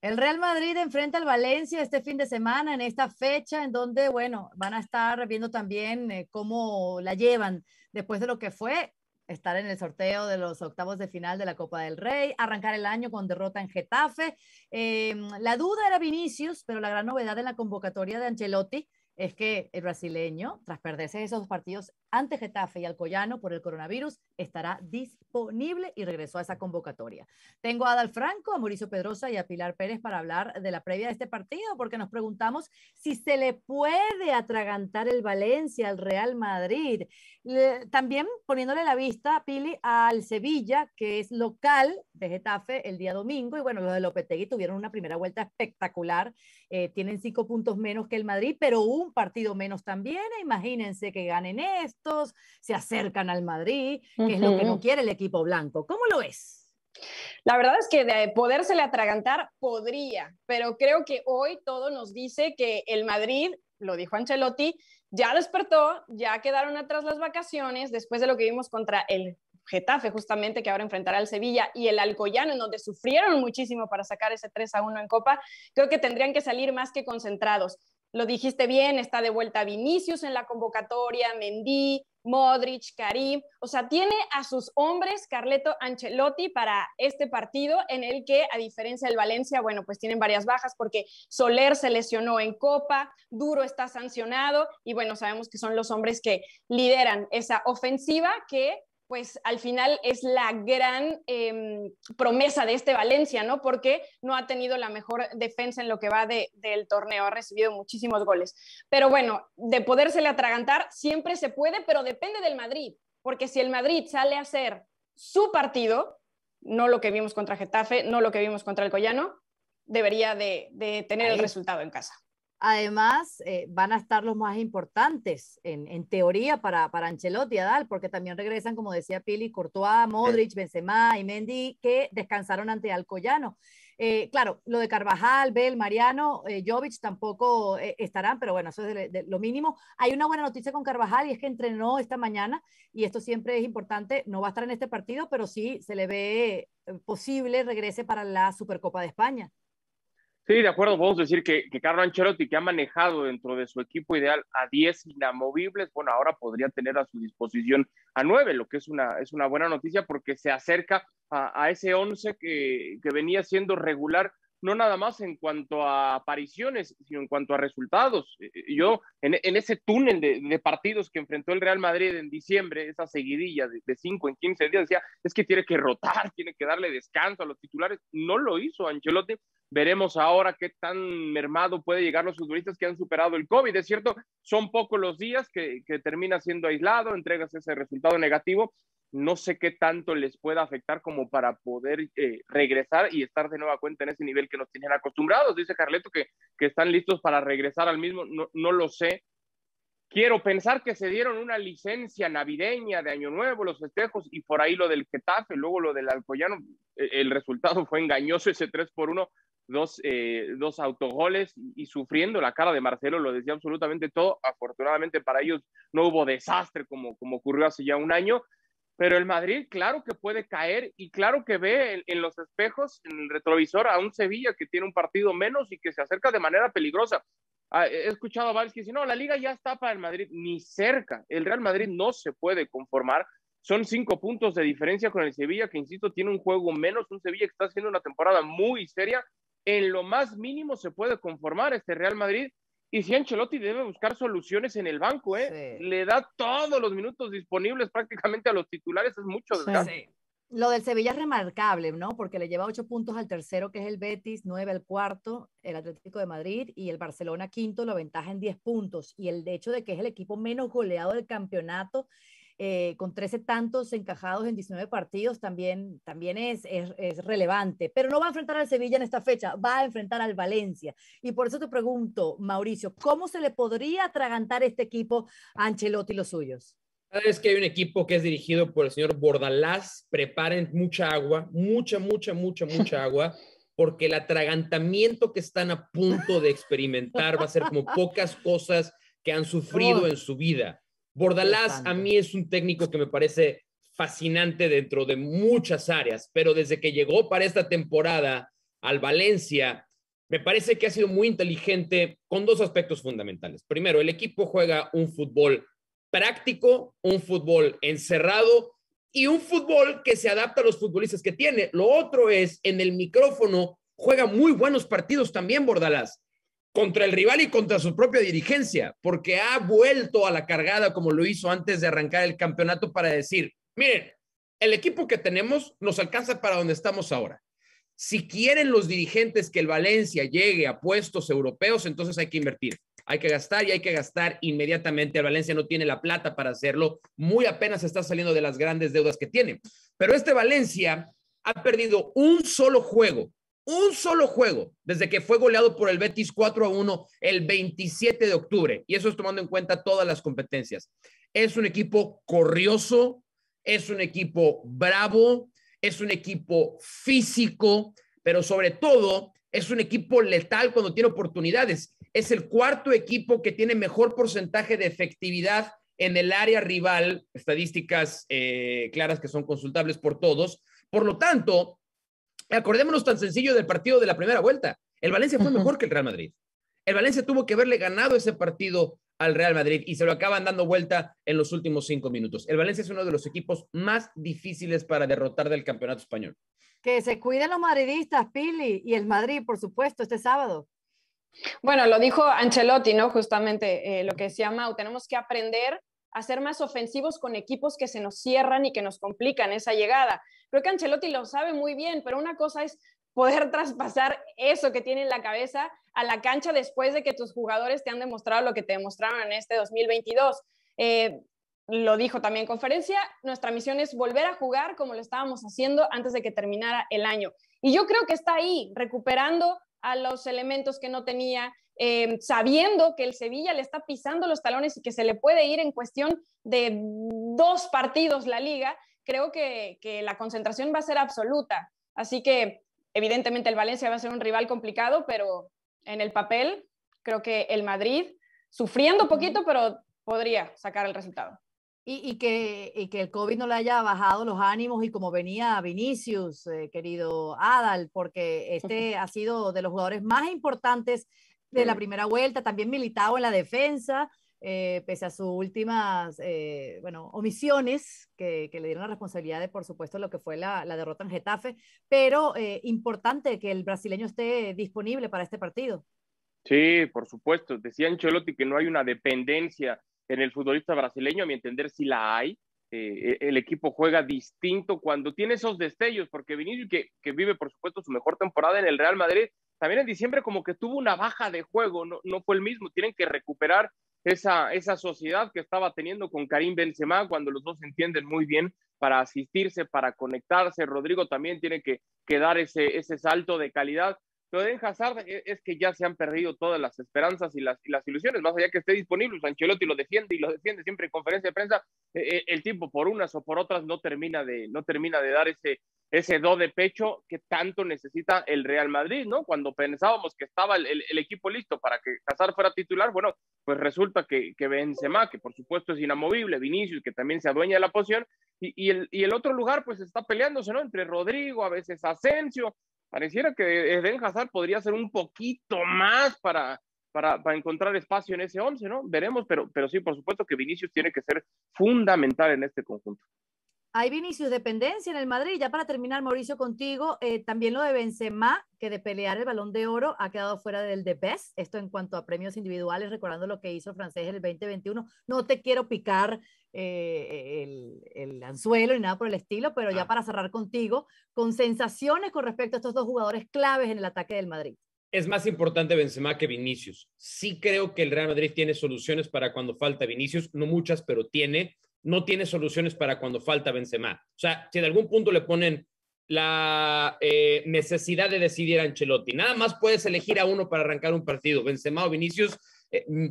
El Real Madrid enfrenta al Valencia este fin de semana, en esta fecha, en donde, bueno, van a estar viendo también eh, cómo la llevan después de lo que fue estar en el sorteo de los octavos de final de la Copa del Rey, arrancar el año con derrota en Getafe. Em, la duda era Vinicius, pero la gran novedad en la convocatoria de Ancelotti es que el brasileño, tras perderse esos partidos ante Getafe y Alcoyano por el coronavirus estará disponible y regresó a esa convocatoria. Tengo a Adal Franco, a Mauricio Pedrosa y a Pilar Pérez para hablar de la previa de este partido, porque nos preguntamos si se le puede atragantar el Valencia al Real Madrid. También poniéndole la vista, Pili, al Sevilla, que es local de Getafe el día domingo. Y bueno, los de Lopetegui tuvieron una primera vuelta espectacular. Eh, tienen cinco puntos menos que el Madrid, pero un partido menos también. Imagínense que ganen esto se acercan al Madrid, que es lo que no quiere el equipo blanco. ¿Cómo lo es? La verdad es que de podérsele atragantar podría, pero creo que hoy todo nos dice que el Madrid, lo dijo Ancelotti, ya despertó, ya quedaron atrás las vacaciones después de lo que vimos contra el Getafe, justamente que ahora enfrentará al Sevilla y el Alcoyano, en donde sufrieron muchísimo para sacar ese 3 a 1 en Copa, creo que tendrían que salir más que concentrados lo dijiste bien, está de vuelta Vinicius en la convocatoria, Mendy, Modric, Karim, o sea, tiene a sus hombres Carleto Ancelotti para este partido en el que, a diferencia del Valencia, bueno, pues tienen varias bajas porque Soler se lesionó en Copa, Duro está sancionado y bueno, sabemos que son los hombres que lideran esa ofensiva que pues al final es la gran em, promesa de este Valencia, ¿no? Porque no ha tenido la mejor defensa en lo que va del torneo, ha recibido muchísimos goles. Pero bueno, de podérsele atragantar siempre se puede, pero depende del Madrid, porque si el Madrid sale a hacer su partido, no lo que vimos contra Getafe, no lo que vimos contra el Collano, debería de, tener el resultado en casa. Además, eh, van a estar los más importantes en, teoría para, para Ancelotti y Adal, porque también regresan, como decía Pili, Courtois, Modric, Benzema y Mendy, que descansaron ante Alcoyano. Eh, claro, lo de Carvajal, Bel, Mariano, eh, Jovic tampoco estarán, pero bueno, eso es lo mínimo. Hay una buena noticia con Carvajal y es que entrenó esta mañana y esto siempre es importante. No va a estar en este partido, pero sí se le ve posible regrese para la Supercopa de España. Sí, de acuerdo, podemos decir que, que Carlo Ancelotti, que ha manejado dentro de su equipo ideal a 10 inamovibles, bueno, ahora podría tener a su disposición a 9, lo que es una, es una buena noticia porque se acerca a, ese 11 que, que venía siendo regular no nada más en cuanto a apariciones, sino en cuanto a resultados. Eh, eh, yo, en, ese túnel de, partidos que enfrentó el Real Madrid en diciembre, esa seguidilla de, cinco en 15 días, decía, es que tiene que rotar, tiene que darle descanso a los titulares. No lo hizo Ancelotti. Veremos ahora qué tan mermado puede llegar los futbolistas que han superado el COVID. Es cierto, son pocos los días que, que termina siendo aislado, entregas ese resultado negativo, no sé qué tanto les pueda afectar como para poder eh, regresar y estar de nueva cuenta en ese nivel que nos tenían acostumbrados. Dice Carleto que, están listos para regresar al mismo, no, lo sé. Quiero pensar que se dieron una licencia navideña de Año Nuevo, los festejos y por ahí lo del Getafe, luego lo del Alcoyano. E, el resultado fue engañoso, ese 3 por 1, eh, dos, autogoles y sufriendo la cara de Marcelo, lo decía absolutamente todo. Afortunadamente para ellos no hubo desastre como ocurrió hace ya un año pero el Madrid claro que puede caer y claro que ve en, los espejos, en el retrovisor, a un Sevilla que tiene un partido menos y que se acerca de manera peligrosa. Ah, he escuchado a Valls que no, la liga ya está para el Madrid, ni cerca. El Real Madrid no se puede conformar. Son cinco puntos de diferencia con el Sevilla, que insisto, tiene un juego menos, un Sevilla que está haciendo una temporada muy seria. En lo más mínimo se puede conformar este Real Madrid y si Ancelotti debe buscar soluciones en el banco, ¿eh? Le da todos los minutos disponibles prácticamente a los titulares, es mucho Lo del Sevilla es remarcable, ¿no? Porque le lleva ocho puntos al tercero, que es el Betis, nueve al cuarto, el Atlético de Madrid y el Barcelona quinto, la ventaja en diez puntos. Y el hecho de que es el equipo menos goleado del campeonato eh, con 13 tantos encajados en 19 partidos, también, también es, relevante. Pero no va a enfrentar al Sevilla en esta fecha, va a enfrentar al Valencia. Y por eso te pregunto, Mauricio, ¿cómo se le podría atragantar este equipo a Ancelotti y los suyos? Es que hay un equipo que es dirigido por el señor Bordalás, preparen mucha agua, mucha, mucha, mucha, mucha agua. porque el atragantamiento que están a punto de experimentar va a ser como pocas cosas que han sufrido oh. en su vida. Bordalás a mí es un técnico que me parece fascinante dentro de muchas áreas, pero desde que llegó para esta temporada al Valencia, me parece que ha sido muy inteligente con dos aspectos fundamentales. Primero, el equipo juega un fútbol práctico, un fútbol encerrado y un fútbol que se adapta a los futbolistas que tiene. Lo otro es, en el micrófono, juega muy buenos partidos también Bordalás contra el rival y contra su propia dirigencia, porque ha vuelto a la cargada como lo hizo antes de arrancar el campeonato para decir, miren, el equipo que tenemos nos alcanza para donde estamos ahora. Si quieren los dirigentes que el Valencia llegue a puestos europeos, entonces hay que invertir, hay que gastar y hay que gastar inmediatamente. El Valencia no tiene la plata para hacerlo, muy apenas está saliendo de las grandes deudas que tiene. Pero este Valencia ha perdido un solo juego un solo juego desde que fue goleado por el Betis 4 a 1 el 27 de octubre. Y eso es tomando en cuenta todas las competencias. Es un equipo corrioso, es un equipo bravo, es un equipo físico, pero sobre todo es un equipo letal cuando tiene oportunidades. Es el cuarto equipo que tiene mejor porcentaje de efectividad en el área rival, estadísticas eh, claras que son consultables por todos. Por lo tanto, Acordémonos tan sencillo del partido de la primera vuelta. El Valencia fue mejor que el Real Madrid. El Valencia tuvo que haberle ganado ese partido al Real Madrid y se lo acaban dando vuelta en los últimos cinco minutos. El Valencia es uno de los equipos más difíciles para derrotar del campeonato español. Que se cuiden los madridistas, Pili, y el Madrid, por supuesto, este sábado. Bueno, lo dijo Ancelotti, ¿no? Justamente eh, lo que decía Mau, tenemos que aprender a ser más ofensivos con equipos que se nos cierran y que nos complican esa llegada. Creo que Ancelotti lo sabe muy bien, pero una cosa es poder traspasar eso que tiene en la cabeza a la cancha después de que tus jugadores te han demostrado lo que te demostraron en este 2022. Eh, lo dijo también en conferencia, nuestra misión es volver a jugar como lo estábamos haciendo antes de que terminara el año. Y yo creo que está ahí, recuperando a los elementos que no tenía, Em, sabiendo que el Sevilla le está pisando los talones y que se le puede ir en cuestión de dos partidos la liga, creo que, la concentración va a ser absoluta. Así que evidentemente el Valencia va a ser un rival complicado, pero en el papel creo que el Madrid, sufriendo poquito, pero podría sacar el resultado. Y, que, que, el COVID no le haya bajado los ánimos y como venía Vinicius, eh, querido Adal, porque este ha sido de los jugadores más importantes de la primera vuelta, también militado en la defensa, eh, pese a sus últimas, eh, bueno, omisiones que, le dieron la responsabilidad de, por supuesto, lo que fue la, derrota en Getafe, pero eh, importante que el brasileño esté disponible para este partido. Sí, por supuesto. Decía Ancelotti que no hay una dependencia en el futbolista brasileño, a mi entender si la hay. E, el equipo juega distinto cuando tiene esos destellos, porque Vinicius, que vive, por supuesto, su mejor temporada en el Real Madrid, también en diciembre como que tuvo una baja de juego, no, fue el mismo, tienen que recuperar esa, esa sociedad que estaba teniendo con Karim Benzema cuando los dos entienden muy bien para asistirse, para conectarse. Rodrigo también tiene que, dar ese, ese salto de calidad. Lo de Hazard e, es que ya se han perdido todas las esperanzas y las, las ilusiones, más allá que esté disponible, Sanchelotti pues, lo defiende y lo defiende siempre en conferencia de prensa, e, e, el tiempo por unas o por otras no termina de, no termina de dar ese, ese do de pecho que tanto necesita el Real Madrid, ¿no? Cuando pensábamos que estaba el, equipo listo para que Hazard fuera titular, bueno, pues resulta que, que, Benzema, que por supuesto es inamovible, Vinicius, que también se adueña de la posición, y, el, otro lugar pues está peleándose, ¿no? Entre Rodrigo, a veces Asensio, pareciera que Eden Hazard podría ser un poquito más para, para, encontrar espacio en ese once, ¿no? Veremos, pero, pero sí, por supuesto que Vinicius tiene que ser fundamental en este conjunto. Hay Vinicius dependencia en el Madrid. Ya para terminar, Mauricio, contigo, eh, también lo de Benzema, que de pelear el balón de oro ha quedado fuera del de Best. Esto en cuanto a premios individuales, recordando lo que hizo el francés en el 2021. No te quiero picar eh, el, el, anzuelo ni nada por el estilo, pero ya ah. para cerrar contigo, con sensaciones con respecto a estos dos jugadores claves en el ataque del Madrid. Es más importante Benzema que Vinicius. Sí creo que el Real Madrid tiene soluciones para cuando falta Vinicius, no muchas, pero tiene no tiene soluciones para cuando falta Benzema. O sea, si en algún punto le ponen la eh, necesidad de decidir a Ancelotti, nada más puedes elegir a uno para arrancar un partido, Benzema o Vinicius,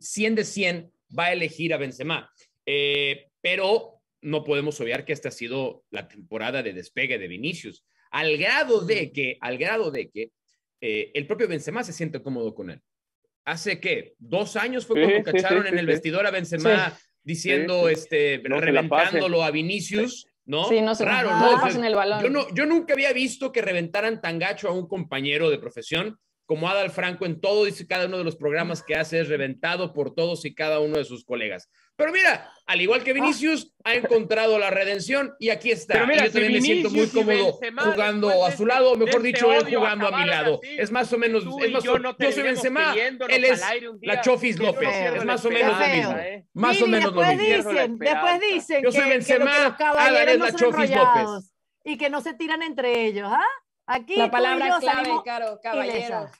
100 eh, de 100 va a elegir a Benzema. Eh, pero no podemos obviar que esta ha sido la temporada de despegue de Vinicius, al grado de que, al grado de que el propio Benzema se siente cómodo con él hace que dos años fue cuando cacharon en el vestidor a Benzema diciendo, este, reventándolo a Vinicius, ¿no? Sí, no se Raro, no, el balón. Yo, no, yo nunca había visto que reventaran tan gacho a un compañero de profesión como Adal Franco en todo y cada uno de los programas que hace es reventado por todos y cada uno de sus colegas. Pero mira, al igual que ah. Vinicius, ha encontrado la redención y aquí está. Pero mira, yo también me siento muy cómodo jugando a su lado, o mejor este dicho, él jugando a mi lado. es más o menos, es más yo, o, no yo soy Benzema, él es la Chofis López. es más o menos lo mismo. ¿eh? Más o menos lo mismo. Dicen, después dicen yo soy Benzema, que, Adal es la Chofis López. Y que no se tiran entre ellos, ¿ah? Aquí la palabra clave, Caro, caballeros.